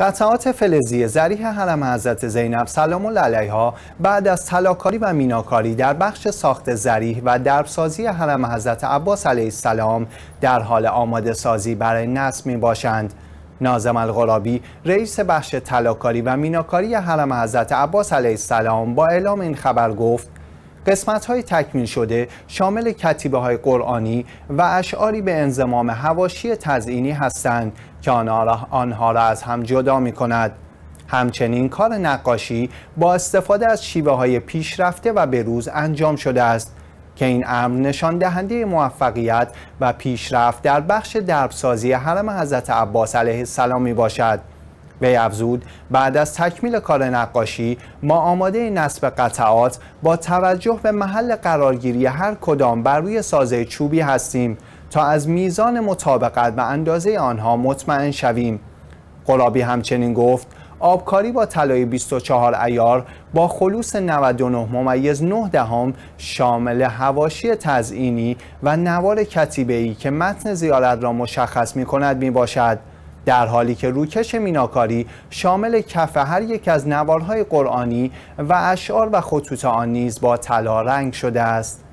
قطعات فلزی زریح حرم حضرت زینب سلام الله علیها بعد از طلاکاری و میناکاری در بخش ساخت زریح و دربسازی حرم حضرت عباس علیه السلام در حال آماده سازی برای نصب می باشند. نازم الغرابی رئیس بخش طلاکاری و میناکاری حرم حضرت عباس علیه السلام با اعلام این خبر گفت قسمت های تکمیل شده شامل کتیبه های قرآنی و اشعاری به انزمام هواشی تزئینی هستند که آنها را از هم جدا می کند. همچنین کار نقاشی با استفاده از شیوه های پیشرفته و بروز انجام شده است که این امر نشان دهنده موفقیت و پیشرفت در بخش دربسازی حرم حضرت عباس علیه السلام می باشد. وی افزود بعد از تکمیل کار نقاشی ما آماده نصب قطعات با توجه به محل قرارگیری هر کدام بر روی سازه چوبی هستیم تا از میزان مطابقت و اندازه آنها مطمئن شویم قرابی همچنین گفت آبکاری با طلای 24 ایار با خلوص 99 ممیز 9 دهم شامل هواشی تزئینی و نوار کتیبه که متن زیارت را مشخص می کند می باشد در حالی که روکش میناکاری شامل کف هر یک از نوارهای قرآنی و اشعار و خطوط آن نیز با طلا رنگ شده است